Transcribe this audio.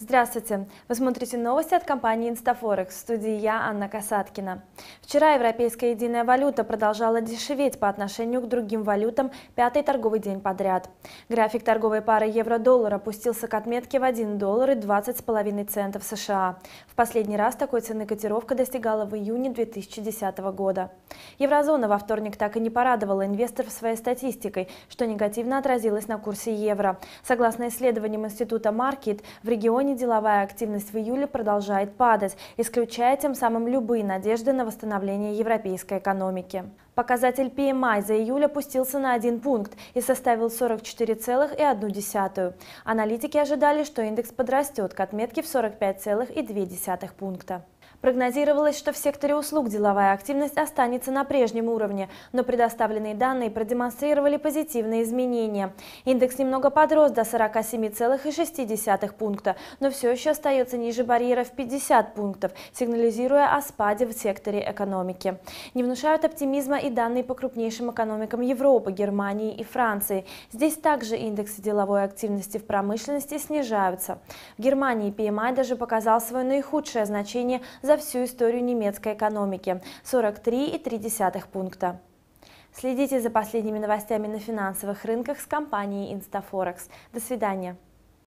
Здравствуйте! Вы смотрите новости от компании InstaForex. В студии я, Анна Касаткина. Вчера европейская единая валюта продолжала дешеветь по отношению к другим валютам пятый торговый день подряд. График торговой пары евро-доллар опустился к отметке в 1 доллар и 20,5 центов США. В последний раз такой цены котировка достигала в июне 2010 года. Еврозона во вторник так и не порадовала инвесторов своей статистикой, что негативно отразилось на курсе евро. Согласно исследованиям Института Маркет, в регионе регионе деловая активность в июле продолжает падать, исключая тем самым любые надежды на восстановление европейской экономики. Показатель PMI за июль опустился на один пункт и составил 44,1. Аналитики ожидали, что индекс подрастет к отметке в 45,2 пункта. Прогнозировалось, что в секторе услуг деловая активность останется на прежнем уровне, но предоставленные данные продемонстрировали позитивные изменения. Индекс немного подрос до 47,6 пункта, но все еще остается ниже барьера в 50 пунктов, сигнализируя о спаде в секторе экономики. Не внушают оптимизма и данные по крупнейшим экономикам Европы, Германии и Франции. Здесь также индексы деловой активности в промышленности снижаются. В Германии PMI даже показал свое наихудшее значение – за всю историю немецкой экономики – 43,3 пункта. Следите за последними новостями на финансовых рынках с компанией Instaforex. До свидания.